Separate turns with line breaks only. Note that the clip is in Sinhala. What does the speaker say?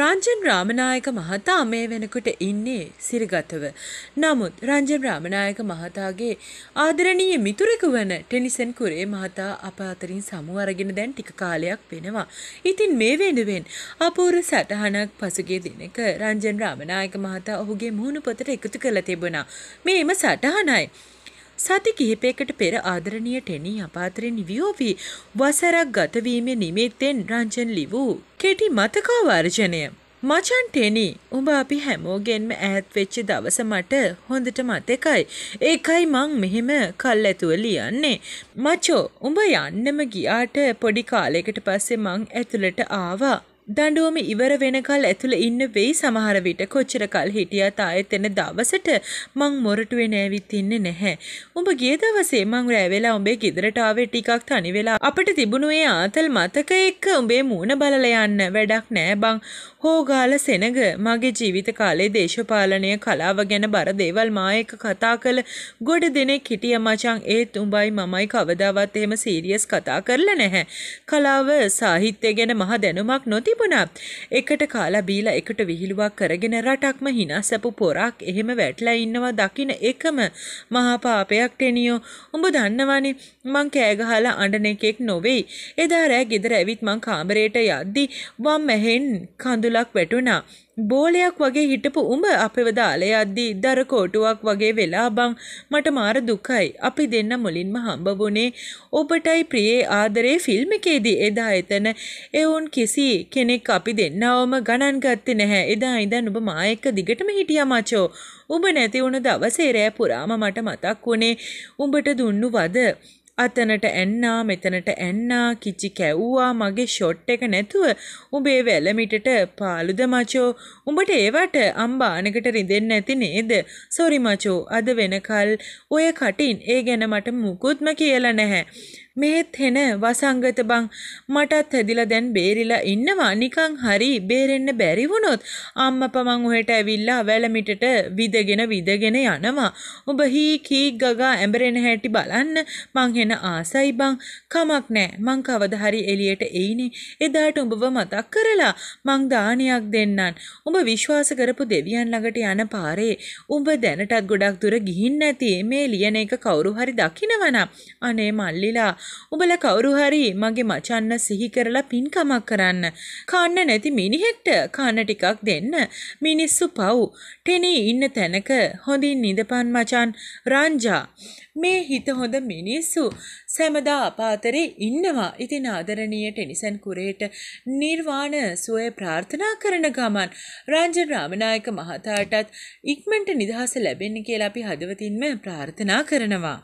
රංජන් රාමනායක මහතා මේ වෙනකොට ඉන්නේ සිරගතව. නමුත් රංජන් රාමනායක මහතාගේ ආදරණීය මිතුරෙකු වන ටෙනිසන් කුරේ මහතා අප අතරින් සමු අරගෙන දැන් ටික කාලයක් වෙනවා. ඉතින් මේ වෙනුවෙන් අපූර්ව සටහනක් පසුගිය දිනක රංජන් රාමනායක මහතා ඔහුගේ මුහුණු පොතට එකතු කරලා තිබුණා. මේම සටහනයි. සති කිහිපයකට පෙර ආදරණීය ටෙනී අපාතරෙන් වියෝවී වසරක් ගතවීමේ නිමිත්තෙන් රංජන් ලිවූ කෙටි මතකාවර්ජනය. මචන් ටෙනි උඹ අපි හැමෝගෙන්ම ඈත් වෙච්ච දවස මට හොඳට මතකයි. ඒකයි මං මෙහෙම කල් ඇතුව ලියන්නේ. මචෝ උඹ යන්නම ගියාට පොඩි කාලයකට පස්සේ මං ඇතුළට ආවා. දඬුවම ඉවර වෙනකල් ඇතුළ ඉන්න වෙයි සමහර විට කොච්චර කල් හිටියත් ආයෙත් එන දවසට මං මොරටුවේ නෑවිත් ඉන්නේ නැහැ. උඹ ගිය දවසේ මං රෑ වෙලා උඹේ ගෙදරට ආවේ ටිකක් තනි වෙලා අපිට තිබුණු ඒ ආතල් මතක එක්ක උඹේ මූණ බලලා යන්න වැඩක් නෑ බං. හෝගාල සෙනග මගේ ජීවිත කාලේ දේශපාලනය කලාව ගැන බර දේවල් මා එක්ක කතා කළ ගොඩ දෙනෙක් හිටිය මචං ඒත් උඹයි මමයි කවදාවත් එහෙම සීරියස් කතා කරලා නැහැ. කලාව සාහිත්‍ය ගැන මහ දැනුමක් නොතිබ තිබුණා. එකට කාලා බීලා එකට විහිළුවක් කරගෙන රටක්ම hina සැපු පොරක් එහෙම වැටලා ඉන්නවා දකින එකම මහා පාපයක් ටෙනියෝ. උඹ දන්නවනේ මං කෑ ගහලා අඬන එකෙක් නොවේ. එදා රෑ ගෙදර ඇවිත් මං කාමරේට යද්දි වම් මැහෙන් කඳුලක් වැටුණා. බෝලයක් වගේ හිටපු උඹ අපිව දාලා යද්දී දර කොටුවක් වගේ වෙලා බං මට මාර දුකයි. අපි දෙන්න මුලින්ම හම්බ වුණේ ඔබටයි ප්‍රියේ ආදරේ ෆිල්ම් එකේදී එදා එතන එවුන් කිසි කෙනෙක් අපි දෙන්නවම ගණන් ගත්තේ නැහැ. එදා ඉඳන් ඔබ මා එක්ක දිගටම හිටියා මචෝ. ඔබ නැති වුණ දවසේ රෑ පුරාම මට මතක් වුණේ උඹට දුන්නු වද අතනට ඇන්නා මෙතනට ඇන්නා කිචි කැව්වා මගේ ෂොට් එක නැතුව උඹේ වැලමිටට පාළුද මචෝ උඹට ඒවට අම්බානකට රිදෙන්න ඇති නේද සොරි මචෝ අද වෙනකල් ඔය කටින් ඒ ගැන මට මුකුත්ම කියලා නැහැ මෙහෙත් හෙන වසංගත බං මටත් හැදිලා දැන් බේරිලා ඉන්නවා නිකං හරි බේරෙන්න බැරි වුණොත් අම්මපා මං ඔහෙට ඇවිල්ලා වැලමිටට විදගෙන විදගෙන යනවා ඔබ හී කී ගගා ඇඹරෙන හැටි බලන්න මං හෙන ආසයි බං කමක් නෑ මං කවදා හරි එළියට එයිනේ එදාට උඹව මතක් කරලා මං දානයක් දෙන්නන් උඹ විශ්වාස කරපු දෙවියන් ළඟට යන පාරේ උඹ දැනටත් ගොඩක් දුර ගිහින් නැති මේ ලියන එක කවුරු හරි දකිනවනම් අනේ මල්ලිලා ඔබලා කවුරු හරි මගේ මචන්න සිහි කරලා පින්කමක් කරන්න. කන්න නැති මිනිහෙක්ට කන්න ටිකක් දෙන්න. මිනිස්සු පව්. ටෙනී ඉන්න තැනක හොඳින් නිදපන් මචන්. රංජා මේ හිත හොඳ මිනිස්සු සැමදා අපාතරේ ඉන්නවා. ඉතින් ආදරණීය ටෙනිසන් කුරේට නිර්වාණ සුවය ප්‍රාර්ථනා කරන ගමන් රංජන් රාමනායක මහතාටත් ඉක්මනට නිදහස ලැබෙන්න කියලා අපි හදවතින්ම ප්‍රාර්ථනා කරනවා.